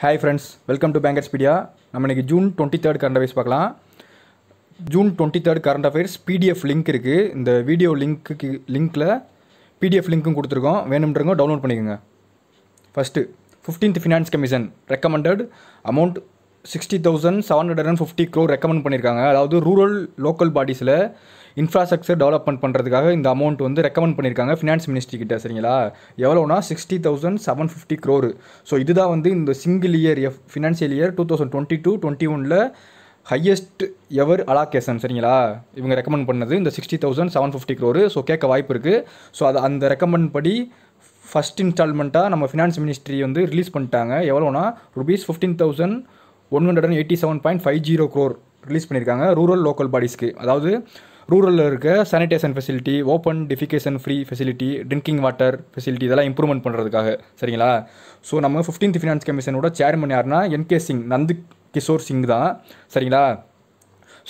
Hi friends welcome to Bankerspedia நம்ம இன்றைக்கி June twenty third current affairs பார்க்கலாம் June twenty third current affairs PDF link இருக்குது இந்த video லிங்க்கு லிங்க்கில் பிடிஎஃப் லிங்க்கும் கொடுத்துருக்கோம் வேணும்ன்றவங்க டவுன்லோட் பண்ணிக்கோங்க first fifteenth finance commission recommended amount sixty thousand seven hundred and fifty crore recommend பண்ணியிருக்காங்க அதாவது ரூரல் லோக்கல் பாடிஸில் இன்ஃப்ராஸ்ட்ரக்சர் டெவலப்மெண்ட் பண்ணுறதுக்காக இந்த அமௌண்ட் வந்து ரெக்கமெண்ட் பண்ணியிருக்காங்க ஃபினான்ஸ் மினிஸ்ட்ரி கிட்ட சரிங்களா எவ்வளோனா sixty thousand seven fifty crore so இதுதான் வந்து இந்த single year F financial year two thousand twenty two twenty ஒனில் ஹையஸ்ட் எவர் அலாகேஷன் சரிங்களா இவங்க ரெக்கமெண்ட் பண்ணது இந்த sixty thousand seven fifty crore so கேட்க வாய்ப்பு இருக்குது ஸோ அது அந்த ரெக்கமெண்ட் படி ஃபஸ்ட் இன்ஸ்டால்மெண்ட்டாக நம்ம ஃபினான்ஸ் மினிஸ்ட்ரி வந்து ரிலீஸ் பண்ணிட்டாங்க எவ்வளோனா rupees fifteen thousand one hundred and eighty seven point five zero crore release பண்ணியிருக்காங்க ரூரல் லோக்கல் பாடிஸ்க்கு அதாவது ரூரலில் இருக்க sanitation facility open defecation free facility drinking water facility இதெல்லாம் இம்ப்ரூவ்மெண்ட் பண்ணுறதுக்காக சரிங்களா ஸோ நம்ம ஃபிஃப்டீன்த் ஃபினான்ஸ் கமிஷனோட சேர்மன் யாருன்னா என்கே சிங் நந்து கிஷோர் சிங் தான் சரிங்களா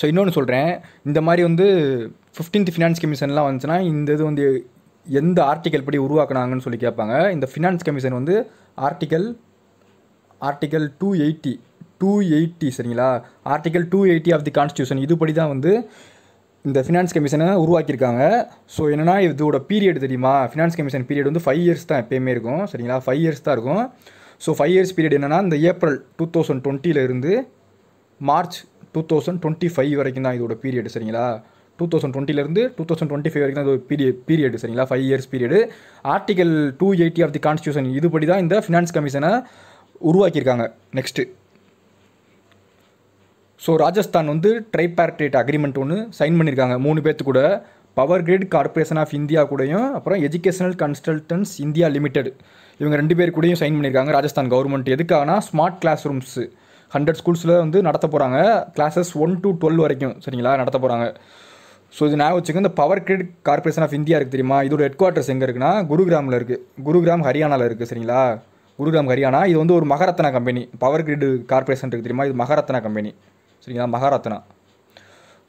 ஸோ இன்னொன்று சொல்கிறேன் இந்த மாதிரி வந்து ஃபிஃப்டீன்த் ஃபினான்ஸ் கமிஷன்லாம் வந்துச்சுன்னா இந்த இது வந்து எந்த ஆர்டிக்கல் படி உருவாக்குனாங்கன்னு சொல்லி கேட்பாங்க இந்த ஃபினான்ஸ் கமிஷன் வந்து article article two eighty two eighty சரிங்களா article two eighty of the constitution இதுபடி தான் வந்து இந்த ஃபினான்ஸ் கமிஷனை உருவாக்கியிருக்காங்க ஸோ என்னென்னா இதோட பீரியட் தெரியுமா ஃபினான்ஸ் கமிஷன் பீரியட் வந்து ஃபைவ் இயர்ஸ் தான் எப்பயுமே இருக்கும் சரிங்களா ஃபைவ் இயர்ஸ் தான் இருக்கும் ஸோ ஃபைவ் இயர்ஸ் பீரியட் என்னென்னா இந்த ஏப்ரல் டூ தௌசண்ட் டுவெண்ட்டிலேருந்து March two thousand twenty five வரைக்கும் தான் இதோட பீரியட் சரிங்களா டூ தௌசண்ட் டுவெண்ட்டிலேருந்து டூ தௌசண்ட் டுவெண்ட்டி ஃபைவ் வரைக்கும் தான் பீரியட் பீரியடு சரிங்களா five years period article two eighty of the constitution இதுபடி தான் இந்த ஃபினான்ஸ் கமிஷனை உருவாக்கியிருக்காங்க நெக்ஸ்ட்டு ஸோ ராஜஸ்தான் வந்து ட்ரைபார்டேட் அக்ரிமெண்ட் ஒன்று சைன் பண்ணியிருக்காங்க மூணு பேர்த்து கூட Power Grid Corporation of India கூடயும் அப்புறம் எஜுகேஷனல் கன்சல்டன்ஸ் இந்தியா லிமிடெட் இவங்க ரெண்டு பேர் கூடயும் சைன் பண்ணியிருக்காங்க ராஜஸ்தான் கவர்மெண்ட் எதுக்காகனா ஸ்மார்ட் கிளாஸ் ரூம்ஸு ஹண்ட்ரட் ஸ்கூல்ஸில் வந்து நடத்த போகிறாங்க கிளாஸஸ் ஒன் டு டுவெல் வரைக்கும் சரிங்களா நடத்த போகிறாங்க ஸோ இது நான் வச்சுக்கோங்க இந்த Power Grid Corporation of India இருக்குது தெரியுமா இதோட ஹெட் குவார்ட்டர்ஸ் எங்கே இருக்குன்னா குருகிராமில் இருக்குது குருகிராம் ஹரியானாவில் இருக்குது சரிங்களா குருகிராம் ஹரியானா இது வந்து ஒரு Maharatna company Power Grid Corporation இருக்குது தெரியுமா இது மகரத்னா கம்பெனி சரிங்களா மகாராத்னா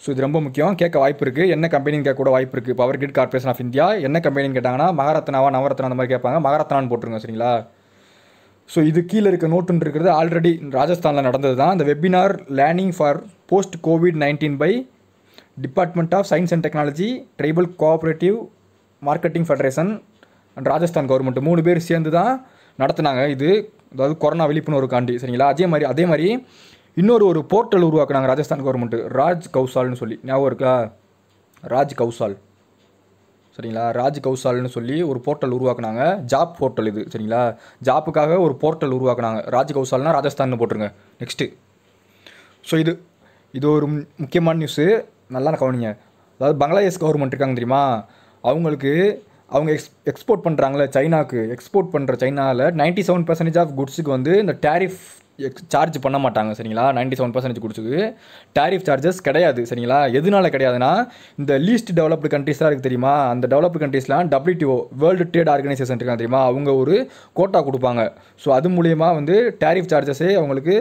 ஸோ இது ரொம்ப முக்கியம் கேட்க வாய்ப்பு இருக்குது என்ன கம்பெனின்னு கேட்க கூட வாய்ப்பு இருக்குது Power Grid Corporation of India என்ன கம்பெனின்னு கேட்டாங்கன்னா மகாரத்னாவா நவரத்னா அந்த மாதிரி கேட்பாங்க மகாரத்னான்னு போட்டுருங்க சரிங்களா ஸோ இது கீழே இருக்க நோட்டுன்னு இருக்கிறது ஆல்ரெடி ராஜஸ்தானில் நடந்தது தான் இந்த webinar learning for post Covid nineteen by Department of Science and Technology Tribal Cooperative Marketing Federation and Rajasthan government மூணு பேர் சேர்ந்து தான் நடத்துனாங்க இது அதாவது கொரோனா விழிப்புணர்வு காண்டி சரிங்களா அதே மாதிரி அதே மாதிரி இன்னொரு ஒரு போர்ட்டல் உருவாக்குனாங்க ராஜஸ்தான் கவர்மெண்ட்டு ராஜ் கௌசால்னு சொல்லி ஞாபகம் இருக்கா ராஜ் கௌசால் சரிங்களா ராஜ் கௌசால்னு சொல்லி ஒரு போர்ட்டல் உருவாக்குனாங்க ஜாப் போர்ட்டல் இது சரிங்களா ஜாப்புக்காக ஒரு போர்ட்டல் உருவாக்குனாங்க ராஜ் கௌசால்னா ராஜஸ்தான்னு போட்டுருங்க நெக்ஸ்ட்டு ஸோ இது இது ஒரு முக்கியமான நியூஸு நல்லா கவனிங்க அதாவது பங்களாதேஷ் கவர்மெண்ட் இருக்காங்க தெரியுமா அவங்களுக்கு அவங்க எக்ஸ் எக்ஸ்போர்ட் பண்ணுறாங்களே சைனாவுக்கு எக்ஸ்போர்ட் பண்ணுற சைனாவில் நைன்ட்டி செவன் பர்சன்டேஜ் ஆஃப் குட்ஸுக்கு வந்து இந்த டேரிஃப் சார்ஜ் பண்ண மாட்டாங்க சரிங்களா நைன்டி செவன் பர்சன்டேஜ் கொடுத்துக்கு டேரிஃப் சார்ஜஸ் கிடையாது சரிங்களா எதனால கிடையாதுன்னா இந்த லீஸ்ட் டெவலப்டு கண்ட்ரீஸ்லாம் இருக்குது தெரியுமா அந்த டெவலப்டு கண்ட்ரீஸ்லாம் டபிள்யூடிஓ வேர்ல்டு ட்ரேட் ஆர்கனைசேஷன் இருக்காங்க தெரியுமா அவங்க ஒரு கோட்டா கொடுப்பாங்க ஸோ அது மூலியமாக வந்து டேரிஃப் சார்ஜஸே அவங்களுக்கு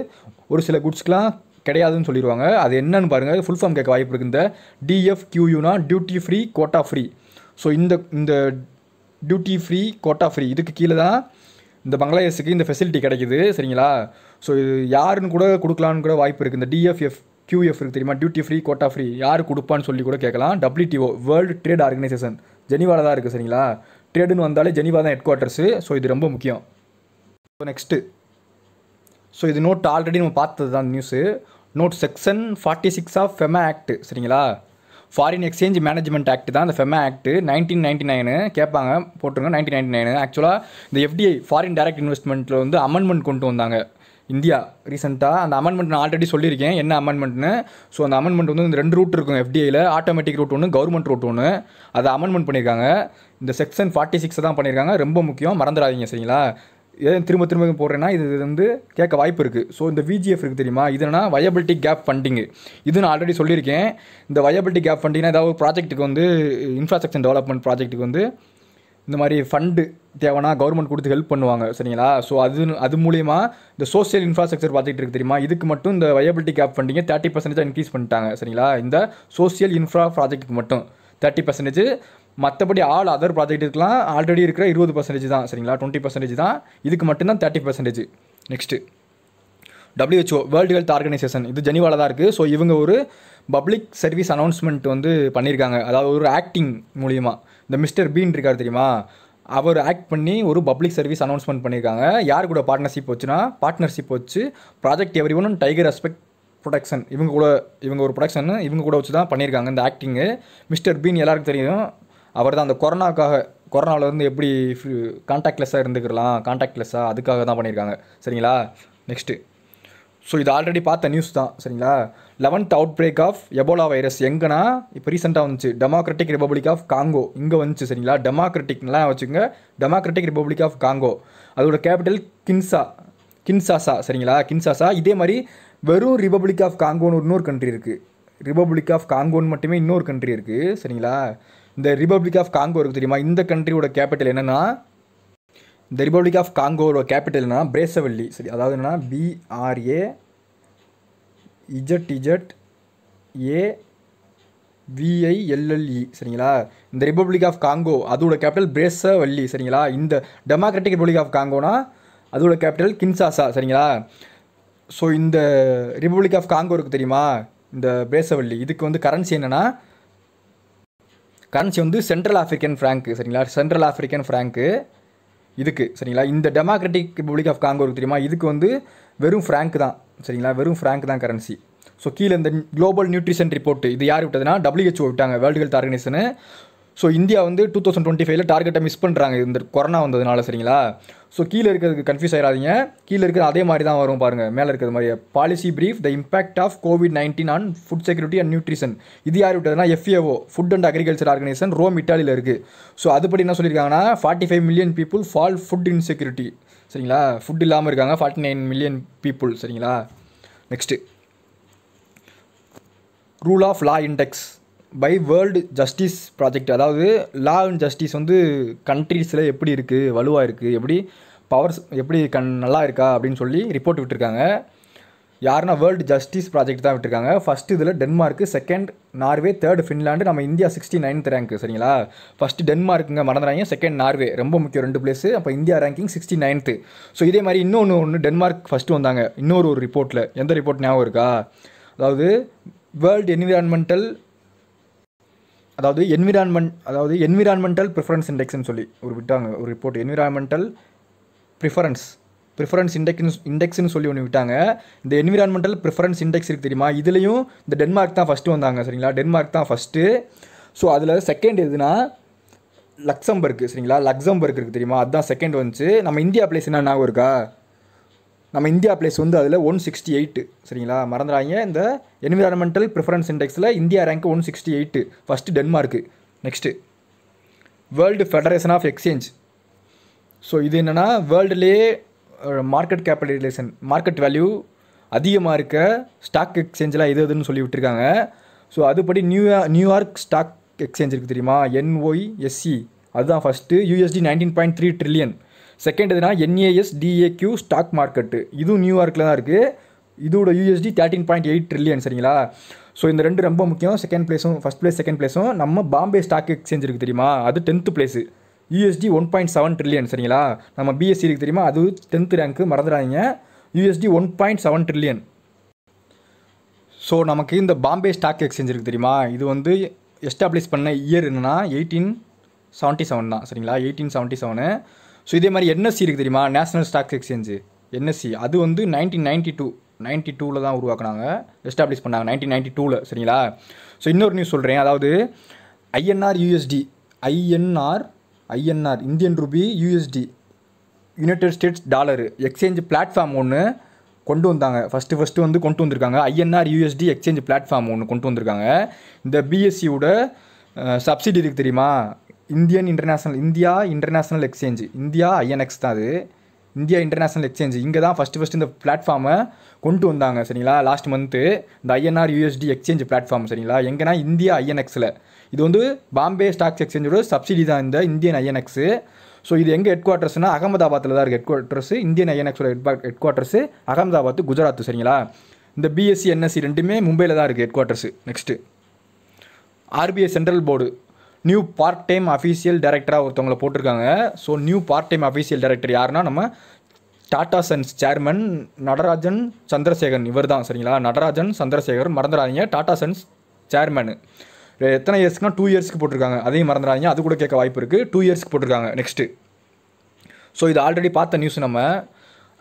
ஒரு சில குட்ஸ்க்கெலாம் கிடையாதுன்னு சொல்லிடுவாங்க அது என்னன்னு பாருங்கள் ஃபுல் ஃபார்ம் கேட்க வாய்ப்பு இருக்குது இந்த டிஎஃப் கியூயூனா duty free quota free so இந்த இந்த டியூட்டி ஃப்ரீ கோட்டா ஃப்ரீ இதுக்கு கீழே தான் இந்த பங்களாதேஷுக்கு இந்த ஃபெசிலிட்டி கிடைக்குது சரிங்களா ஸோ இது யாருன்னு கூட கொடுக்கலான்னு கூட வாய்ப்பு இருக்குது இந்த டிஎஃப்எஃப் கியூஎஃப் இருக்குது தெரியுமா டியூட்டி ஃப்ரீ கோட்டா ஃப்ரீ யார் கொடுப்பான்னு சொல்லி கூட கேட்கலாம் டபிள்யூடிஓ வேர்ல்டு ட்ரேட் ஆர்கனைசேஷன் ஜெனிவாவில் தான் இருக்குது சரிங்களா ட்ரேடுன்னு வந்தாலே ஜெனிவா தான் ஹெட் குவார்ட்டர்ஸு ஸோ இது ரொம்ப முக்கியம் ஸோ நெக்ஸ்ட்டு ஸோ இது நோட் ஆல்ரெடி நம்ம பார்த்தது தான் news note section forty six of FEMA act சரிங்களா ஃபாரின் எக்ஸ்சேஞ்ச் மேனேஜ்மெண்ட் ஆக்ட் தான் அந்த FEMA act nineteen ninety nine கேட்பாங்க போட்டுருங்க நைன்டீன் நைன்டி நைனு ஆக்சுவலாக இந்த எஃப்டிஐ ஃபாரின் டைரக்ட் இன்வெஸ்ட்மெண்ட்டில் வந்து அமெண்ட்மெண்ட் கொண்டு வந்தாங்க இந்தியா ரீசெண்டாக அந்த அமெண்ட்மெண்ட் நான் ஆல்ரெடி சொல்லியிருக்கேன் என்ன அமெண்ட்மெண்ட்னு ஸோ அந்த அமெண்ட்மெண்ட் வந்து இந்த ரெண்டு ரூட் இருக்கும் எஃப்டிஐயில் ஆட்டோமேட்டிக் ரூட் ஒன்று கவர்மெண்ட் ரூட் ஒன்று அதை அமெண்ட்மெண்ட் பண்ணியிருக்காங்க இந்த செக்ஷன் ஃபார்ட்டி சிக்ஸை தான் பண்ணியிருக்காங்க ரொம்ப முக்கியம் மறந்துடாதீங்க சரிங்களா ஏன் திரும்ப திரும்ப போடுறேன்னா இது வந்து கேட்க வாய்ப்பு இருக்குது ஸோ இந்த விஜிஎஃப் இருக்குது தெரியுமா இதுனா வயபிலிட்டி கேப் ஃபண்டிங்கு இது நான் ஆல்ரெடி சொல்லியிருக்கேன் இந்த வயபிலிட்டி கேப் ஃபண்டிங்னா ஏதாவது ஒரு ப்ராஜெக்ட்டுக்கு வந்து இன்ஃப்ராஸ்ட்ரக்சர் டெவலப்மெண்ட் ப்ராஜெக்ட்டுக்கு வந்து இந்த மாதிரி ஃபண்டு தேவைன்னா கவர்மெண்ட் கொடுத்து ஹெல்ப் பண்ணுவாங்க சரிங்களா ஸோ அது அது மூலியமாக இந்த சோசியல் இன்ஃப்ராஸ்ட்ரக்சர் ப்ராஜெக்ட் இருக்கு தெரியுமா இதுக்கு மட்டும் இந்த வயபிலிட்டி கேப் ஃபண்டிங்கை தேர்ட்டி பர்சன்டேஜாக இன்க்ரீஸ் பண்ணிட்டாங்க சரிங்களா இந்த சோசியல் இன்ஃப்ரா ப்ராஜெக்ட்டுக்கு மட்டும் தேர்ட்டி பர்சன்டேஜ் மற்றபடி ஆல் அதர் ப்ராஜெக்ட்டுக்கெலாம் ஆல்ரெடி இருக்கிற இருபது பர்சன்டேஜ் தான் சரிங்களா டுவெண்ட்டி பர்சன்டேஜ் தான் இதுக்கு மட்டும்தான் thirty percentage next WHO World Health Organization இது ஜெனிவாவில் தான் இருக்குது ஸோ இவங்க ஒரு பப்ளிக் சர்வீஸ் அனௌன்ஸ்மெண்ட் வந்து பண்ணியிருக்காங்க அதாவது ஒரு ஆக்டிங் மூலியமாக இந்த மிஸ்டர் பீன் இருக்கார் தெரியுமா அவர் ஆக்ட் பண்ணி ஒரு பப்ளிக் சர்வீஸ் அனௌன்ஸ்மெண்ட் பண்ணியிருக்காங்க யார் கூட பார்ட்னர்ஷிப் வச்சுன்னா பார்ட்னர்ஷிப் வச்சு project every one tiger respect production இவங்க கூட இவங்க ஒரு ப்ரொடக்ஷன் இவங்க கூட வச்சு தான் பண்ணியிருக்காங்க இந்த ஆக்டிங்கு மிஸ்டர் பீன் எல்லாருக்கும் தெரியும் அவர் தான் அந்த கொரோனாக்காக கொரோனாவிலேருந்து எப்படி கான்டாக்ட்லெஸ்ஸாக இருந்துக்கலாம் கான்டாக்ட்லெஸ்ஸாக அதுக்காக தான் பண்ணியிருக்காங்க சரிங்களா நெக்ஸ்ட்டு ஸோ இது ஆல்ரெடி பார்த்த நியூஸ் தான் சரிங்களா eleventh outbreak of Ebola virus எங்கன்னா இப்போ ரீசெண்டாக வந்துச்சு டெமோக்ராட்டிக் ரிப்பப்ளிக் ஆஃப் காங்கோ இங்கே வந்துச்சு சரிங்களா டெமோக்ராட்டிக்லாம் வச்சுக்கோங்க டெமோக்ராட்டிக் ரிப்பப்ளிக் ஆஃப் காங்கோ அதோட கேபிட்டல் கின்சா கின்சாசா சரிங்களா கின்சாசா இதே மாதிரி வெறும் ரிப்பப்ளிக் ஆஃப் காங்கோன்னு இன்னொரு கண்ட்ரி இருக்குது ரிப்பப்ளிக் ஆஃப் காங்கோன்னு மட்டுமே இன்னொரு கண்ட்ரி இருக்குது சரிங்களா இந்த ரிப்பப்ளிக் ஆஃப் காங்கோ இருக்குது தெரியுமா இந்த கண்ட்ரியோட கேபிட்டல் என்னென்னா இந்த ரிபப்ளிக் ஆஃப் காங்கோட கேபிட்டல் என்னன்னா பிரேசவல்லி சரி அதாவது என்னன்னா BRA Z Z A VILLE சரிங்களா இந்த ரிப்பப்ளிக் ஆஃப் காங்கோ அதோட கேபிட்டல் பிரேசவல்லி சரிங்களா இந்த டெமோக்ராட்டிக் ரிப்பப்ளிக் ஆஃப் காங்கோனா அதோட கேபிட்டல் கின்சாசா சரிங்களா ஸோ இந்த ரிப்பப்ளிக் ஆஃப் காங்கோ இருக்குது தெரியுமா இந்த பிரேசவல்லி இதுக்கு வந்து கரன்சி என்னென்னா கரன்சி வந்து சென்ட்ரல் ஆஃப்ரிக்கன் ஃப்ராங்க்கு சரிங்களா சென்ட்ரல் ஆஃப்ரிக்கன் ஃப்ராங்க்கு இதுக்கு சரிங்களா இந்த டெமோக்ராட்டிக் ரிப்பப்ளிக் ஆஃப் காங்கோ தெரியுமா இதுக்கு வந்து வெறும் ஃப்ராங்க் தான் சரிங்களா வெறும் ஃப்ராங்க் தான் கரன்சி ஸோ கீழே இந்த குளோபல் நியூட்ரிஷன் ரிப்போர்ட் இது யார் விட்டதுன்னா டபிள்யூஹெச்ஓ விட்டாங்க world health organisation so India வந்து டூ தௌசண்ட் டுவெண்ட்டி ஃபைவ்ல டார்கெட்டை மிஸ் பண்ணுறாங்க இந்த கொரோனா வந்ததுனால சரிங்களா ஸோ கீழே இருக்கிறதுக்கு கன்ஃபியூஸ் ஆயிடாதீங்க கீழே இருக்கிறது அதே மாதிரி தான் வரும் பாருங்கள் மேலே இருக்கிற மாதிரி policy brief the impact of COVID nineteen on food security and nutrition இது யார் விட்டதுன்னா FAO food and agriculture organisation Rome இட்டாலியில் இருக்குது ஸோ அதுபடி என்ன சொல்லியிருக்காங்கன்னா forty five million people fall food insecurity சரிங்களா ஃபுட் இல்லாமல் இருக்காங்க ஃபார்ட்டி நைன் மில்லியன் பீப்புள் சரிங்களா next rule of law index by world justice project அதாவது லா அண்ட் ஜஸ்டிஸ் வந்து கண்ட்ரீஸில் எப்படி இருக்குது வலுவாக இருக்குது எப்படி பவர்ஸ் எப்படி கண் நல்லா இருக்கா அப்படின்னு சொல்லி ரிப்போர்ட் விட்டுருக்காங்க யாருன்னா வேர்ல்டு ஜஸ்டிஸ் ப்ராஜெக்ட் தான் விட்டுருக்காங்க ஃபஸ்ட் இதில் Denmark second Norway third Finland நம்ம இந்தியா சிக்ஸ்டி நைன்த் ரேங்க் சரிங்களா ஃபஸ்ட்டு டென்மார்க்குங்க மறந்துறாங்க செகண்ட் நார்வே ரொம்ப முக்கியம் ரெண்டு பிளேஸு அப்போ India ranking sixty ninth so இதே மாதிரி இன்னொன்று ஒன்று டென்மார்க் ஃபஸ்ட்டு வந்தாங்க இன்னொரு ஒரு ரிப்போர்ட்டில் எந்த ரிப்போர்ட் ஞாபகம் இருக்கா அதாவது வேர்ல்டு என்விரான்மெண்டல் அதாவது என்விரான்மெண்ட் அதாவது என்விரான்மெண்டல் ப்ரிஃபரன்ஸ் இண்டெக்ஸ்னு சொல்லி ஒரு விட்டாங்க ஒரு report environmental preference preference index இண்டெக்ஸ்னு சொல்லி ஒன்று விட்டாங்க இந்த என்விரான்மெண்டல் ப்ரிஃபரன்ஸ் இண்டெக்ஸ் இருக்குது தெரியுமா இதுலேயும் இந்த டென்மார்க் தான் ஃபஸ்ட்டு வந்தாங்க சரிங்களா டென்மார்க் தான் ஃபஸ்ட்டு ஸோ அதில் செகண்ட் எதுனா லக்ஸம்பர்க் சரிங்களா லக்ஸம்பர்க் இருக்குது தெரியுமா அதுதான் செகண்ட் வந்துச்சு நம்ம இந்தியா பிளேஸ் என்ன ஞாபகம் இருக்கா நம்ம இந்தியா பிளேஸ் வந்து அதில் ஒன் சிக்ஸ்டி எயிட்டு சரிங்களா மறந்துடாங்க இந்த என்விரான்மெண்டல் ப்ரிஃபரன்ஸ் இண்டெக்ஸில் India rank one sixty eight first Denmark next world federation of exchange so இது என்னென்னா வேர்ல்டுலேயே மார்க்கெட் கேபிட்டலைசேஷன் மார்க்கெட் வேல்யூ அதிகமாக இருக்க ஸ்டாக் எக்ஸ்சேஞ்செலாம் எது எதுன்னு சொல்லி விட்டுருக்காங்க ஸோ அதுபடி நியூயார்க் நியூயார்க் ஸ்டாக் எக்ஸ்சேஞ்ச் இருக்குது தெரியுமா என்ஒய் எஸ்சி e. அதுதான் first USD nineteen point three trillion second எதுனா என்ஏஎஸ் டிஏக்யூ ஸ்டாக் மார்க்கெட்டு இதுவும் நியூயார்க்கில் தான் இருக்குது இதோட USD thirteen point eight trillion சரிங்களா ஸோ இந்த ரெண்டு ரொம்ப முக்கியம் செகண்ட் பிளேஸும் ஃபஸ்ட் பிளேஸ் செகண்ட் பிளேஸும் நம்ம பாம்பே ஸ்டாக் எக்ஸ்சேஞ்ச் இருக்குது தெரியுமா அது tenth place USD one point seven trillion சரிங்களா நம்ம பிஎஸ்சி e இருக்குது தெரியுமா அது டென்த்து ரேங்க்கு மறந்துடாதீங்க USD one point seven trillion so நமக்கு இந்த பாம்பே ஸ்டாக் எக்ஸ்சேஞ்ச் இருக்குது தெரியுமா இது வந்து எஸ்டாப்ளிஷ் பண்ண இயர் என்னென்னா எயிட்டீன் செவன்ட்டி செவன் தான் சரிங்களா எயிட்டீன் செவன்ட்டி செவனு ஸோ இதே மாதிரி என்எஸ்சி இருக்குது தெரியுமா நேஷனல் ஸ்டாக்ஸ் எக்ஸ்சேஞ்சு என்எஸ்சி அது வந்து நைன்டீன் நைன்டி டூ நைன்டி டூவில் தான் உருவாக்குனாங்க எஸ்டாப்ளிஷ் பண்ணாங்க நைன்டீன் நைன்டி டூவில் சரிங்களா ஸோ இன்னொரு நியூஸ் சொல்கிறேன் அதாவது INR USD INR INR Indian rupee USD United States dollar exchange platform ஒன்று கொண்டு வந்தாங்க ஃபஸ்ட்டு ஃபஸ்ட்டு வந்து கொண்டு வந்திருக்காங்க ஐஎன்ஆர் யூஎஸ்டி எக்ஸ்சேஞ்ச் பிளாட்ஃபார்ம் ஒன்று கொண்டு வந்திருக்காங்க இந்த பிஎஸ்சியோட e சப்சிடி இருக்குது தெரியுமா Indian international India international exchange India INX தான் அது இந்தியா இன்டர்நேஷ்னல் எக்ஸ்சேஞ்சு இங்கே தான் ஃபஸ்ட்டு ஃபஸ்ட்டு இந்த பிளாட்ஃபார்மை கொண்டு வந்தாங்க சரிங்களா லாஸ்ட் மந்த்து இந்த ஐஎன்ஆர் யூஎஸ்டி எக்ஸ்சேஞ்ச் பிளாட்ஃபார்ம் சரிங்களா எங்கேனா இந்தியா ஐஎன்எக்ஸில் இது வந்து பாம்பே ஸ்டாக்ஸ் எக்ஸ்சேஞ்சோட சப்சிடி தான் இந்த இந்தியன் ஐஎன்எக்ஸு ஸோ இது எங்கள் ஹெட் குவார்ட்டர்ஸ்னால் அகமதாபாத்தில் தான் இருக்குது ஹெட் குவார்ட்டர்ஸு இந்தியன் ஐஎன்எக்ஸோட head headquarters Ahmedabad Gujarat சரிங்களா இந்த பிஎஸ்சி என்எஸ்சி ரெண்டுமே மும்பையில் தான் இருக்குது headquarters next RBI central board new part time official டைரக்டராக ஒருத்தவங்களை போட்டிருக்காங்க so new part time official director யாருன்னா நம்ம டாடா சன்ஸ் சேர்மன் நடராஜன் சந்திரசேகரன் இவர் தான் சரிங்களா நடராஜன் சந்திரசேகர் மறந்துடாதீங்க டாடா சன்ஸ் சேர்மனு எத்தனை இயர்ஸ்க்குனா டூ இயர்ஸ்க்கு போட்டிருக்காங்க அதையும் மறந்துடாதீங்க அது கூட கேட்க வாய்ப்பு இருக்குது டூ இயர்ஸ்க்கு போட்டிருக்காங்க நெக்ஸ்ட்டு ஸோ இது ஆல்ரெடி பார்த்த நியூஸ் நம்ம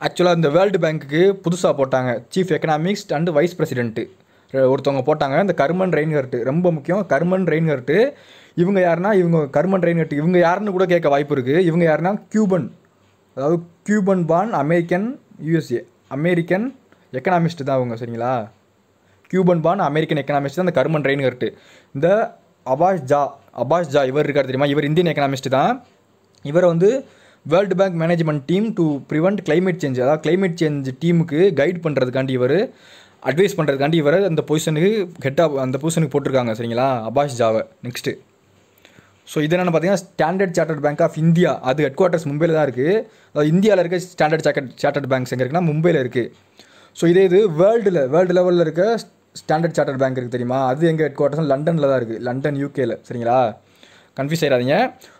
ஆக்சுவலாக இந்த வேர்ல்டு பேங்க்குக்கு புதுசாக போட்டாங்க chief economist and vice president ஒருத்தவங்க போட்டாங்க இந்த கர்மன் ரெயின்கர்ட்டு ரொம்ப முக்கியம் கர்மன் ரெயின்கர்ட்டு இவங்க யாருன்னா இவங்க கர்மன் கட்டு இவங்க யாருன்னு கூட கேட்க வாய்ப்பு இருக்குது இவங்க யாருன்னா கியூபன் அதாவது Cuban pan American USA American economist தான் அவங்க சரிங்களா கியூபன் பான் அமெரிக்கன் எக்கனாமிஸ்ட் தான் அந்த கர்மன் கட்டு இந்த அபாஷ் ஜா அபாஷ் ஜா இவர் இருக்கார் தெரியுமா இவர் இந்தியன் எக்கனாமிஸ்ட் தான் இவரை வந்து world bank management team to prevent climate change அதாவது கிளைமேட் சேஞ்ச் டீமுக்கு கைட் பண்ணுறதுக்காண்டி இவர் அட்வைஸ் பண்ணுறதுக்காண்டி இவர் அந்த பொசிஷனுக்கு ஹெட்டாக அந்த பொசிஷனுக்கு போட்டிருக்காங்க சரிங்களா அபாஷ் ஜாவை நெக்ஸ்ட்டு ஸோ இது என்னென்னு பார்த்தீங்கன்னா standard chartered bank of India அது ஹெட் குவார்ட்டர்ஸ் மும்பையில் தான் இருக்குது அதாவது இந்தியாவில் இருக்க ஸ்டாண்டர்ட் சாக்கட் சார்ட்டர்ட் பேங்க்ஸ் எங்கே இருக்குன்னா மும்பையில் இருக்குது ஸோ இதே இது வேர்ல்டில் வேர்ல்டு லெவலில் இருக்க ஸ்டாண்டர்ட் சார்ட்டர்ட் பேங்க் இருக்குது தெரியுமா அது எங்கள் ஹெட் குவார்ட்டர்ஸ் லண்டனில் தான் இருக்குது லண்டன் யூகேல சரிங்களா கன்ஃபியூஸ் ஆயிடாதீங்க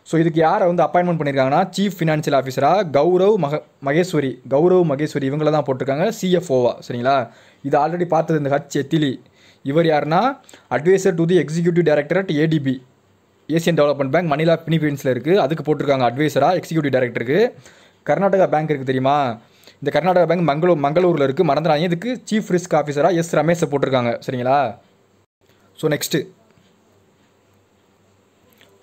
ஸோ இதுக்கு யாரை வந்து அப்பாயின்மெண்ட் பண்ணியிருக்காங்கன்னா சீஃப் ஃபினான்ஷியல் ஆஃபீஸராக கௌரவ் மக மகேஸ்வரி கௌரவ் மகேஸ்வரி இவங்கள தான் போட்டிருக்காங்க சிஎஃப்ஓவா சரிங்களா இது ஆல்ரெடி பார்த்தது இந்த ஹச் எத்திலி e இவர் யாருன்னா adviser to the executive at ADB Asian development bank Manila பினிபின்ஸில் இருக்குது அதுக்கு போட்டிருக்காங்க அட்வைசராக எக்ஸிக்யூட்டிவ் டைரக்டருக்கு கர்நாடகா பேங்க் இருக்குது தெரியுமா இந்த கர்நாடகா பேங்க் மங்களூர் மங்களூரில் இருக்குது மறந்துடாங்க இதுக்கு சீஃப் ரிஸ்க் ஆஃபீஸராக எஸ் ரமேஷை போட்டிருக்காங்க சரிங்களா ஸோ நெக்ஸ்ட்டு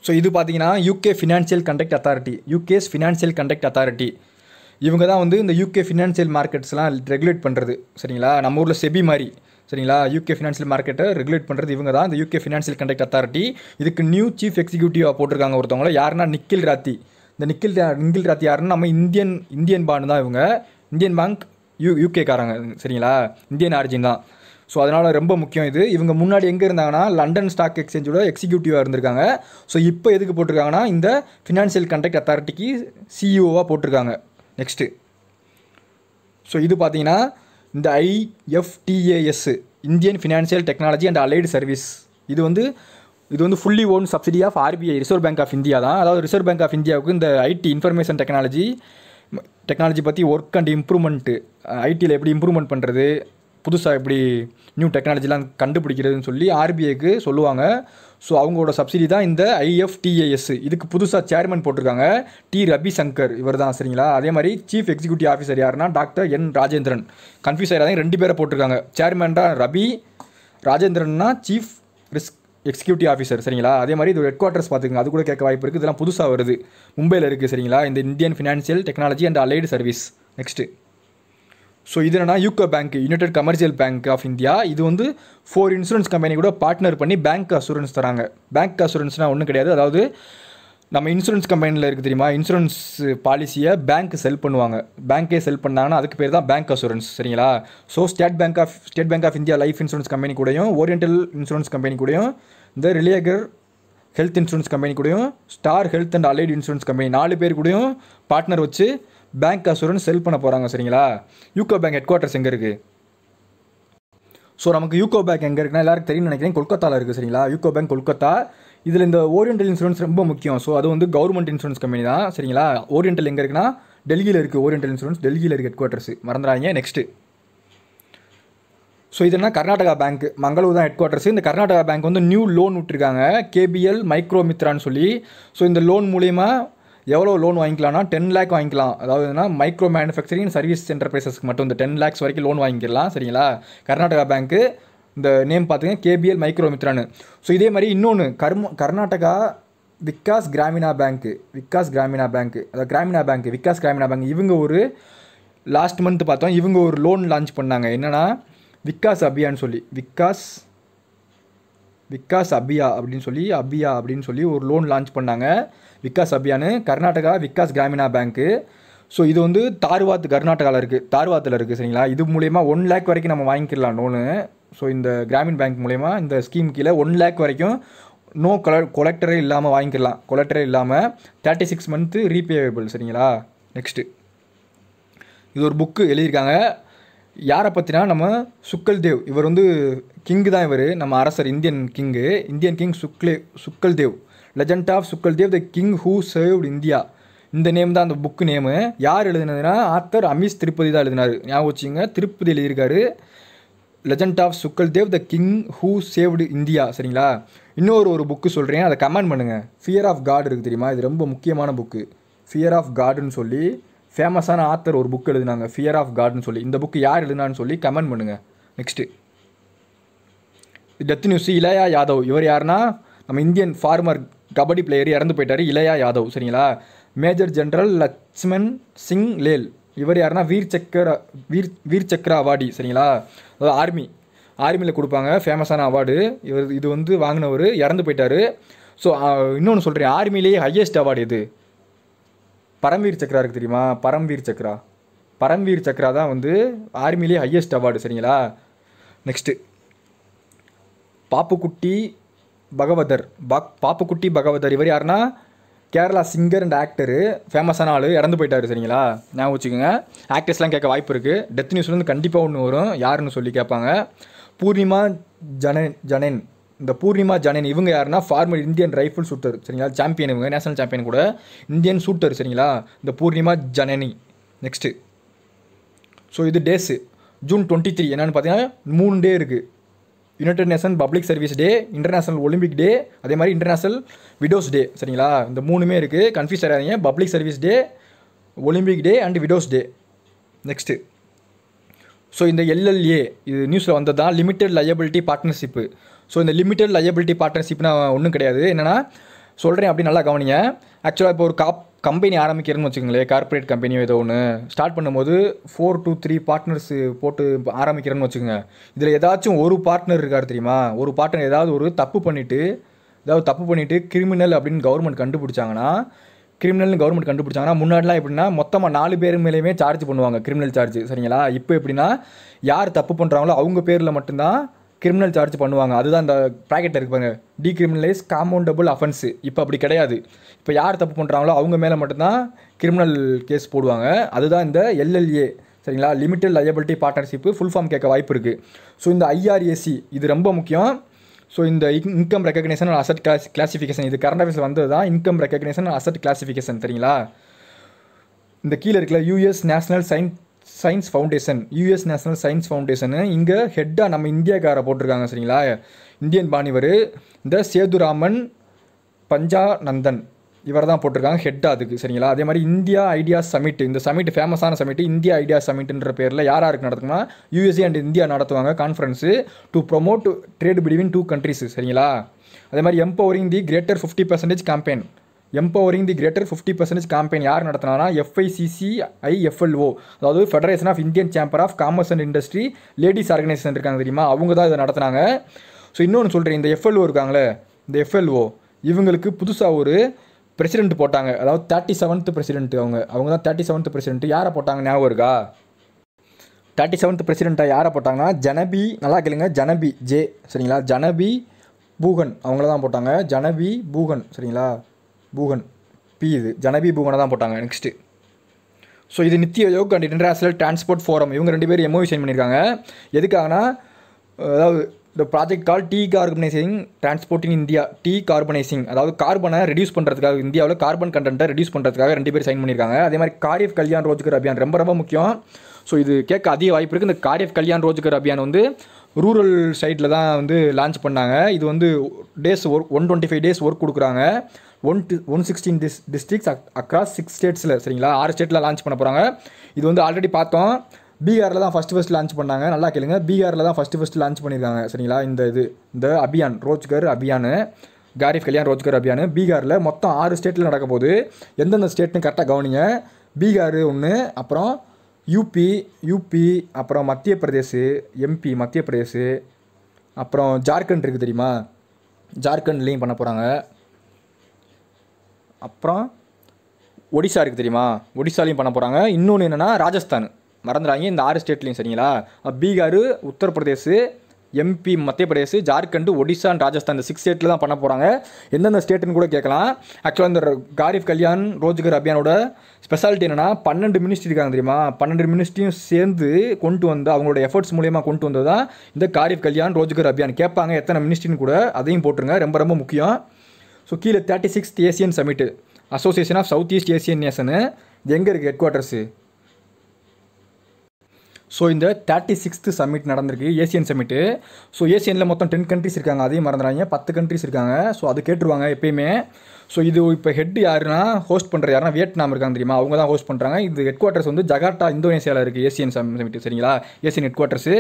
ஸோ இது பார்த்தீங்கன்னா UK financial conduct authority UK's financial conduct authority இவங்க தான் வந்து இந்த யூகே ஃபினான்ஷியல் மார்க்கெட்ஸ்லாம் ரெகுலேட் பண்ணுறது சரிங்களா நம்ம ஊரில் செபி மாதிரி சரிங்களா யூகே ஃபினான்ஷியல் மார்க்கெட்டை ரெகுலேட் பண்ணுறது இவங்க தான் இந்த யூகே ஃபினான்ஷியல் கண்டக்ட் அத்தாரிட்டி இதுக்கு நியூ சீஃப் எக்ஸிக்யூட்டிவாக போட்டிருக்காங்க ஒருத்தவங்கள யாருன்னா நிக்கில் ராத்தி இந்த நிக்கில் நிக்கில் ராத்தி யாருன்னா நம்ம இந்தியன் இந்தியன் பாண்டு தான் இவங்க இந்தியன் பேங்க் யூ யூகேக்காரங்க சரிங்களா இந்தியன் ஆரிஜின் தான் ஸோ அதனால் ரொம்ப முக்கியம் இது இவங்க முன்னாடி எங்கே இருந்தாங்கன்னா லண்டன் ஸ்டாக் எக்ஸ்சேஞ்சோட எக்ஸிக்யூட்டிவாக இருந்திருக்காங்க ஸோ இப்போ எதுக்கு போட்டிருக்காங்கன்னா இந்த ஃபினான்ஷியல் கண்டக்ட் அத்தாரிட்டிக்கு சிஇஓவாக போட்டிருக்காங்க நெக்ஸ்ட்டு ஸோ இது பார்த்தீங்கன்னா இந்த IFTAS Indian financial technology and allied service இது வந்து இது வந்து fully own subsidy of RBI reserve bank of India தான் அதாவது ரிசர்வ் பேங்க் ஆஃப் இந்தியாவுக்கு இந்த ஐடி இன்ஃபர்மேஷன் டெக்னாலஜி டெக்னாலஜி பற்றி ஒர்க் அண்ட் இம்ப்ரூவ்மெண்ட்டு ஐடியில் எப்படி இம்ப்ரூவ்மெண்ட் பண்ணுறது புதுசாக எப்படி நியூ டெக்னாலஜிலாம் கண்டுபிடிக்கிறதுன்னு சொல்லி ஆர்பிஐக்கு சொல்லுவாங்க ஸோ அவங்களோட சப்சிடி தான் இந்த ஐஎஃப்டிஏஎஸ் இதுக்கு புதுசாக சேர்மன் போட்டிருக்காங்க டி ரவிசங்கர் சங்கர் இவர் தான் சரிங்களா அதே மாதிரி சீஃப் எக்ஸிக்யூட்டிவ் ஆஃபீஸர் யாருன்னா டாக்டர் என் ராஜேந்திரன் கன்ஃபியூஸ் ஆகிறாங்க ரெண்டு பேரை போட்டிருக்காங்க சேர்மன்டா ரவி ராஜேந்திரன்னா சீஃப் ரிஸ்க் எக்ஸிக்யூட்டிவ் ஆஃபீஸர் சரிங்களா அதே மாதிரி இது ஹெட் குவார்ட்டர்ஸ் பார்த்துக்கங்க அது கூட கேட்க வாய்ப்பு இருக்குது இதெல்லாம் புதுசாக வருது மும்பையில் இருக்குது சரிங்களா இந்த Indian financial technology and allied service next so இது என்னன்னா UCO bank United commercial bank of India இது வந்து ஃபோர் இன்சூரன்ஸ் கம்பெனி கூட பார்ட்னர் பண்ணி பேங்க் அசூரன்ஸ் தராங்க பேங்க் அசூரன்ஸ்னால் ஒன்றும் கிடையாது அதாவது நம்ம இன்சூரன்ஸ் கம்பெனியில் இருக்குது தெரியுமா இன்சூரன்ஸ் பாலிசியை பேங்க் செல் பண்ணுவாங்க பேங்க்கே செல் பண்ணாங்கன்னா அதுக்கு பேர் தான் பேங்க் அசூரன்ஸ் சரிங்களா so state bank of state bank of India life insurance company கூடயும் ஓரியன்டல் இன்சூரன்ஸ் கம்பெனி கூடயும் இந்த ரிலேகர் ஹெல்த் இன்சூரன்ஸ் கம்பெனி கூடயும் star health and allied insurance company நாலு பேர் கூடயும் பார்ட்னர் வச்சு பேங்க் அசூரன்ஸ் செல் பண்ண போகிறாங்க சரிங்களா யூகோ பேங்க் ஹெட் குவார்ட்டர்ஸ் எங்கே இருக்குது ஸோ நமக்கு யூகோ பேங்க் எங்கே இருக்குன்னா எல்லாருக்கும் தெரியும் நினைக்கிறேன் கொல்கத்தாவில் இருக்குது சரிங்களா யூகோ பேங்க் கொல்கத்தா இதில் இந்த ஓரியண்டல் இன்சூரன்ஸ் ரொம்ப முக்கியம் ஸோ அது வந்து கவர்மெண்ட் இன்சூரன்ஸ் கம்பெனி தான் சரிங்களா ஓரியண்டல் எங்கே இருக்குன்னா டெல்லியில் இருக்குது ஓரியண்டல் இன்சூரன்ஸ் டெல்லியில் இருக்குது ஹெட் குவார்ட்டர்ஸ் மறந்துடாங்க நெக்ஸ்ட்டு ஸோ இது என்ன கர்நாடகா பேங்க் மங்களூர் தான் ஹெட் குவார்ட்டர்ஸ் இந்த கர்நாடகா பேங்க் வந்து நியூ லோன் விட்டுருக்காங்க கேபிஎல் மைக்ரோ மித்ரான்னு சொல்லி ஸோ இந்த லோன் மூலியமாக எவ்வளோ லோன் வாங்கிக்கலாம்னா டென் லேக் வாங்கிக்கலாம் அதாவதுனா மைக்ரோ மேனுஃபேக்சரிங் சர்வீஸ் என்டர்பிரைசஸ்க்கு மட்டும் இந்த டென் லேக்ஸ் வரைக்கும் லோன் வாங்கிக்கலாம் சரிங்களா கர்நாடகா பேங்க்கு இந்த நேம் பார்த்தீங்கன்னா கேபிஎல் மைக்ரோ மித்ரான்னு ஸோ இதே மாதிரி இன்னொன்று கர்ம கர்நாடகா விகாஸ் கிராமினா பேங்க்கு விகாஸ் கிராமினா பேங்க்கு அதாவது கிராமினா பேங்க் விகாஸ் கிராமினா பேங்க் இவங்க ஒரு லாஸ்ட் மந்த் பார்த்தோம் இவங்க ஒரு லோன் லான்ச் பண்ணாங்க என்னென்னா விகாஸ் அபியான்னு சொல்லி விகாஸ் விகாஸ் அபியா அப்படின்னு சொல்லி அபியா அப்படின்னு சொல்லி ஒரு லோன் லான்ச் பண்ணாங்க விகாஸ் அபியான்னு கர்நாடகா விகாஸ் கிராமினா பேங்க்கு ஸோ இது வந்து தார்வாத் கர்நாடகாவில் இருக்குது தார்வாத்தில் இருக்குது சரிங்களா இது மூலயமா ஒன் லேக் வரைக்கும் நம்ம வாங்கிக்கலாம் லோனு ஸோ இந்த கிராமின் பேங்க் மூலயமா இந்த ஸ்கீம் கீழே ஒன் லேக் வரைக்கும் நோ கொல கொலெக்டரே இல்லாமல் வாங்கிக்கலாம் கொலெக்டரே இல்லாமல் தேர்ட்டி சிக்ஸ் மந்த்து ரீபேபிள் சரிங்களா நெக்ஸ்ட்டு இது ஒரு புக்கு எழுதியிருக்காங்க யாரை பற்றினா நம்ம சுக்கல் தேவ் இவர் வந்து கிங்கு தான் இவர் நம்ம அரசர் இந்தியன் கிங்கு இந்தியன் கிங் சுக்லே Suheldev legend of Suheldev the king who saved India இந்த நேம் தான் அந்த புக்கு நேமு யார் எழுதுனதுன்னா ஆத்தர் அமீஷ் திருப்பதி தான் எழுதினார் ஞாபகம் வச்சுங்க திருப்பதி எழுதியிருக்காரு legend of Suheldev the king who saved India சரிங்களா இன்னொரு ஒரு புக்கு சொல்கிறேன் அதை கமெண்ட் பண்ணுங்கள் ஃபியர் ஆஃப் காட் இருக்குது தெரியுமா இது ரொம்ப முக்கியமான புக்கு ஃபியர் ஆஃப் காடுன்னு சொல்லி ஃபேமஸான ஆத்தர் ஒரு புக் எழுதினாங்க ஃபியர் ஆஃப் காட்னு சொல்லி இந்த புக்கு யார் எழுதினான்னு சொல்லி கமெண்ட் பண்ணுங்கள் next death news Ilaiah Yadav இவர் யாருன்னா நம்ம இந்தியன் ஃபார்மர் கபடி பிளேயர் இறந்து போயிட்டார் இளையா யாதவ் சரிங்களா மேஜர் ஜென்ரல் லக்ஷ்மண் சிங் லேல் இவர் யாருன்னா வீர் சக்கர வீர் வீர் சக்கர அவார்டி சரிங்களா அதாவது ஆர்மி ஆர்மியில் கொடுப்பாங்க ஃபேமஸான அவார்டு இவர் இது வந்து வாங்கினவர் இறந்து போயிட்டார் ஸோ இன்னொன்று சொல்கிறேன் ஆர்மிலேயே ஹையஸ்ட் அவார்டு இது பரம்வீர் சக்ரா இருக்குது தெரியுமா பரம்வீர் சக்ரா பரம்வீர் சக்ரா தான் வந்து ஆர்மிலே ஹையஸ்ட் அவார்டு சரிங்களா நெக்ஸ்ட்டு பாப்புக்குட்டி பகவதர் பாக் பாப்புக்குட்டி பகவதர் இவர் யாருன்னா கேரளா சிங்கர் அண்ட் ஆக்டரு ஃபேமஸான ஆள் இறந்து போயிட்டார் சரிங்களா ஞாபகம் வச்சுக்கோங்க ஆக்டர்ஸ்லாம் கேட்க வாய்ப்பு இருக்குது டெத் நியூஸ்லேருந்து கண்டிப்பாக ஒன்று வரும் யாருன்னு சொல்லி கேட்பாங்க பூர்ணிமா ஜனன் ஜனன் இந்த பூர்ணிமா ஜானியன் இவங்க யாருன்னா ஃபார்மர் இந்தியன் ரைஃபிள் ஷூட்டர் சரிங்களா சாம்பியன் இவங்க நேஷனல் சாம்பியன் கூட இந்தியன் ஷூட்டர் சரிங்களா இந்த பூர்ணிமா ஜனனி நெக்ஸ்ட்டு ஸோ இது டேஸு ஜூன் டுவெண்ட்டி த்ரீ என்னென்னு பார்த்தீங்கன்னா மூணு டே இருக்குது United nation public service day international olympic day அதே மாதிரி இன்டர்நேஷனல் விடோஸ் டே சரிங்களா இந்த மூணுமே இருக்குது கன்ஃபியூஸ் ஆகாதீங்க public service day olympic day and widows day next so இந்த எல்எல்ஏ இது நியூஸில் வந்தது தான் லிமிட்டெட் லயபிலிட்டி பார்ட்னர்ஷிப்பு ஸோ இந்த லிமிட்டட் லயபிலிட்டி பார்ட்னர்ஷிப்னா ஒன்றும் கிடையாது என்னென்னா சொல்கிறேன் அப்படி நல்லா கவனிங்க ஆக்சுவலாக இப்போ ஒரு காப் கம்பெனி ஆரம்பிக்கிறேன்னு வச்சுக்கோங்களேன் கார்ப்பரேட் கம்பெனியோ ஏதோ ஒன்று ஸ்டார்ட் பண்ணும்போது ஃபோர் டூ த்ரீ பார்ட்னர்ஸ் போட்டு ஆரம்பிக்கிறேன்னு வச்சுக்கோங்க இதில் ஏதாச்சும் ஒரு பார்ட்னர் இருக்கார் தெரியுமா ஒரு பார்ட்னர் ஏதாவது ஒரு தப்பு பண்ணிவிட்டு ஏதாவது தப்பு பண்ணிவிட்டு கிரிமினல் அப்படின்னு கவர்மெண்ட் கண்டுபிடிச்சாங்கன்னா கிரிமினல்னு கவர்மெண்ட் கண்டுபிடிச்சாங்கன்னா முன்னாடிலாம் எப்படின்னா மொத்தமாக நாலு பேர் மேலேயுமே சார்ஜ் பண்ணுவாங்க கிரிமினல் சார்ஜ் சரிங்களா இப்போ எப்படின்னா யார் தப்பு பண்ணுறாங்களோ அவங்க பேரில் மட்டும்தான் கிரிமினல் சார்ஜ் பண்ணுவாங்க அதுதான் அந்த ப்ராக்கெட்டில் இருக்கு பாருங்க டிகிரிமினலைஸ் காமௌண்டபுள் அஃபென்ஸு இப்போ அப்படி கிடையாது இப்போ யார் தப்பு பண்ணுறாங்களோ அவங்க மேலே மட்டும்தான் கிரிமினல் கேஸ் போடுவாங்க அதுதான் இந்த எல்எல்ஏ சரிங்களா limited liability partnership full form கேட்க வாய்ப்பு இருக்குது ஸோ இந்த ஐஆர்ஏசி இது ரொம்ப முக்கியம் ஸோ இந்த income recognition asset class classification இது கரண்ட் அஃபேர்ஸ் வந்தது தான் இன்கம் ரெக்கக்னேஷன் அசட் கிளாஸிஃபிகேஷன் சரிங்களா இந்த கீழே இருக்கிற US national science science foundation US national science foundation இங்கே ஹெட்டாக நம்ம இந்தியாக்காரை போட்டிருக்காங்க சரிங்களா இந்தியன் பாணிவர் இந்த சேதுராமன் பஞ்சானந்தன் இவர் தான் போட்டிருக்காங்க ஹெட்டாக அதுக்கு சரிங்களா அதே மாதிரி இந்தியா ஐடியா சமிட் இந்த சமிட் ஃபேமஸான சமிட் இந்தியா ஐடியா சமிட்ன்ற பேரில் யார் யாருக்கு நடத்துனா யூஎஸ்ஏ அண்ட் இந்தியா நடத்துவாங்க conference to promote trade between two countries சரிங்களா அதே மாதிரி empowering the greater fifty percentage campaign empowering the greater fifty percentage campaign யார் நடத்தினானா ஐ எஃப்எல்ஓ அதாவது federation of Indian chamber of commerce and industry ladies organisation இருக்காங்க தெரியுமா அவங்க தான் இதை நடத்தினாங்க ஸோ இன்னொன்று சொல்கிறேன் இந்த எஃப்எல்ஓ இருக்காங்களே இந்த எஃப்எல்ஓ இவங்களுக்கு புதுசாக ஒரு பிரசிடென்ட் போட்டாங்க அதாவது தேர்ட்டி செவன்த் பிரசிடென்ட் அவங்க அவங்க தான் தேர்ட்டி செவன்த் பிரசிடென்ட் யாரை போட்டாங்க ஞாபகம் இருக்கா தேர்ட்டி செவன்த் பிரசிடென்ட்டாக யாரை போட்டாங்கன்னா ஜனபி நல்லா கேளுங்க ஜனபி ஜே சரிங்களா ஜனபி பூகன் அவங்கள தான் போட்டாங்க ஜனபி பூகன் சரிங்களா பூகன் பி இது ஜனபி பூகனை தான் போட்டாங்க நெக்ஸ்ட்டு ஸோ இது NITI Aayog and international transport forum இவங்க ரெண்டு பேரும் எம்ஓவி சைன் e பண்ணியிருக்காங்க எதுக்காகனா அதாவது இந்த project call decarbonising in India decarbonising அதாவது கார்பனை ரெடியூஸ் பண்ணுறதுக்காக இந்தியாவில் கார்பன் கண்டென்ட்டை ரெடியூஸ் பண்ணுறதுக்காக ரெண்டு பேர் சைன் பண்ணியிருக்காங்க அதே மாதிரி காரியப் கல்யாண் ரோஜ்கர் அபியான் ரொம்ப ரொம்ப முக்கியம் ஸோ இது கேட்க அதிக வாய்ப்பு இருக்குது இந்த காரியஃப் கல்யாண் ரோஜ்கர் அபியான் வந்து ரூரல் சைட்டில் தான் வந்து லான்ச் பண்ணாங்க இது வந்து days work one twenty five days work கொடுக்குறாங்க one one sixteen dis districts across six ஸ்டேட்ஸில் சரிங்களா ஆறு ஸ்டேட்டில் லான்ச் பண்ண போகிறாங்க இது வந்து ஆல்ரெடி பார்த்தோம் பீகாரில் தான் ஃபஸ்ட்டு ஃபஸ்ட் லான்ச் பண்ணாங்க நல்லா கேளுங்க பீகாரில் தான் ஃபஸ்ட்டு ஃபஸ்ட் லான்ச் பண்ணியிருக்காங்க சரிங்களா இந்த இது இந்த அபியான் ரோஜ்கர் அபியானு காரிஃப் கல்யாண் ரோஜ்கர் அபியான் பீகாரில் மொத்தம் ஆறு ஸ்டேட்டில் நடக்க போகுது எந்தெந்த ஸ்டேட்னு கரெக்டாக கவனிங்க பீகார் ஒன்று அப்புறம் யூபி யூபி அப்புறம் மத்திய பிரதேஷ் எம்பி மத்திய பிரதேஷ் அப்புறம் ஜார்க்கண்ட் இருக்குது தெரியுமா ஜார்க்கண்ட்லேயும் பண்ண போகிறாங்க அப்புறம் ஒடிசா இருக்குது தெரியுமா ஒடிசாலையும் பண்ண போகிறாங்க இன்னொன்று என்னென்னா ராஜஸ்தான் மறந்துடுறாங்க இந்த ஆறு ஸ்டேட்லேயும் சரிங்களா பீகார் உத்தரப்பிரதேஷ் எம்பி மத்திய பிரதேஷ் ஜார்க்கண்ட் ஒடிசா ராஜஸ்தான் இந்த சிக்ஸ் ஸ்டேட்டில் தான் பண்ண போகிறாங்க எந்தெந்த ஸ்டேட்டுன்னு கூட கேட்கலாம் ஆக்சுவலாக இந்த காரிஃப் கல்யாண் ரோஜ்கர் அபியானோட ஸ்பெஷாலிட்டி என்னென்னா பன்னெண்டு மினிஸ்ட்ரி இருக்காங்க தெரியுமா பன்னெண்டு மினிஸ்ட்ரியும் சேர்ந்து கொண்டு வந்து அவங்களோட எஃபர்ட்ஸ் மூலியமாக கொண்டு வந்தது தான் இந்த காரிஃப் கல்யாண் ரோஜ்கர் அபியான் கேட்பாங்க எத்தனை மினிஸ்ட்ரின்னு கூட அதையும் போட்டுருங்க ரொம்ப ரொம்ப முக்கியம் ஸோ கீழே thirty sixth ASEAN summit association of south east Asian nation இது எங்கே இருக்குது ஹெட் குவார்ட்டர்ஸு ஸோ இந்த தேர்ட்டி சிக்ஸ்த்து சமிட் நடந்திருக்கு ஏசியன் சமிட்டு ஸோ ஏசியனில் மொத்தம் டென் கண்ட்ரிஸ் இருக்காங்க அதையும் மறந்துடுறாங்க பத்து கண்ட்ரிஸ் இருக்காங்க ஸோ அது கேட்டுருவாங்க எப்பயுமே ஸோ இது இப்போ ஹெட் யாருன்னா ஹோஸ்ட் பண்ணுற யாருன்னா வியட்நாம் இருக்காங்க தெரியுமா அவங்க தான் ஹோஸ்ட் பண்ணுறாங்க இது ஹெட் குவார்ட்டர்ஸ் வந்து ஜகார்ட்டா இந்தோனேஷியாவில் இருக்குது ஏசியன் சமிட்டு சரிங்களா ஏசியன் ஹெட் குவார்ட்டர்ஸு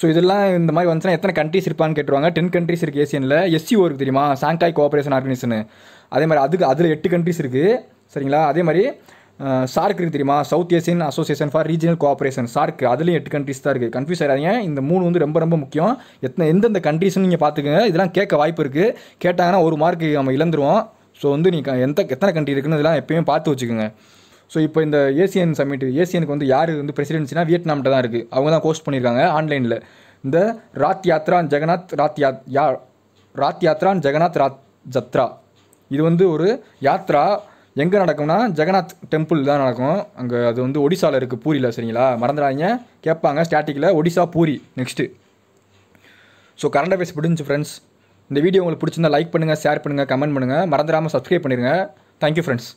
ஸோ இதெல்லாம் இந்த மாதிரி வந்துச்சுன்னா எத்தனை கண்ட்ரிஸ் இருப்பான்னு கேட்டுருவாங்க டென் கண்ட்ரிஸ் இருக்குது ஏசியனில் எஸ்சிஓ இருக்குது தெரியுமா சாங்காய் கோஆப்ரேஷன் ஆர்கனைசேஷன் அதே மாதிரி அதுக்கு அதில் எட்டு கண்ட்ரிஸ் இருக்குது சரிங்களா அதே மாதிரி சார்க் இருக்குது தெரியுமா south Asian association for regional cooperation SAARC அதுலேயும் எட்டு கண்ட்ரிஸ் தான் இருக்குது கன்ஃபியூஸ் ஆகிறாங்க இந்த மூணு வந்து ரொம்ப ரொம்ப முக்கியம் எத்தனை எந்தெந்த கண்ட்ரிஸ்னு நீங்கள் பார்த்துக்கங்க இதெல்லாம் கேட்க வாய்ப்பு இருக்குது கேட்டாங்கன்னா ஒரு மார்க் நம்ம இழந்துருவோம் ஸோ வந்து நீங்கள் எந்த எத்தனை கண்ட்ரி இருக்குன்னு இதெல்லாம் எப்பயுமே பார்த்து வச்சுக்கோங்க ஸோ இப்போ இந்த ஏசியன் சமிட் ஏசியனுக்கு வந்து யார் வந்து பிரசிடென்சினா வியட்நாம்கிட்ட தான் இருக்குது அவங்க தான் கோஸ்ட் பண்ணியிருக்காங்க ஆன்லைனில் இந்த ராத் யாத்ரா ஜெகநாத் ராத் யாத் யா ராத் யாத்ரா ஜெகநாத் ராத் ஜத்ரா இது வந்து ஒரு யாத்ரா எங்கே நடக்கும்னா ஜெகநாத் டெம்பிள் தான் நடக்கும் அங்கே அது வந்து ஒடிசாவில் இருக்குது பூரியில் சரிங்களா மறந்துடாதீங்க கேட்பாங்க ஸ்டாட்டிக்கில் Odisha Puri next so current affairs பிடிச்சி ஃப்ரெண்ட்ஸ் இந்த வீடியோ உங்களுக்கு பிடிச்சிருந்தா லைக் பண்ணுங்கள் ஷேர் பண்ணுங்கள் கமெண்ட் பண்ணுங்கள் மறந்துடாமல் சப்ஸ்கிரைப் பண்ணிடுங்க தேங்க்யூ ஃப்ரெண்ட்ஸ்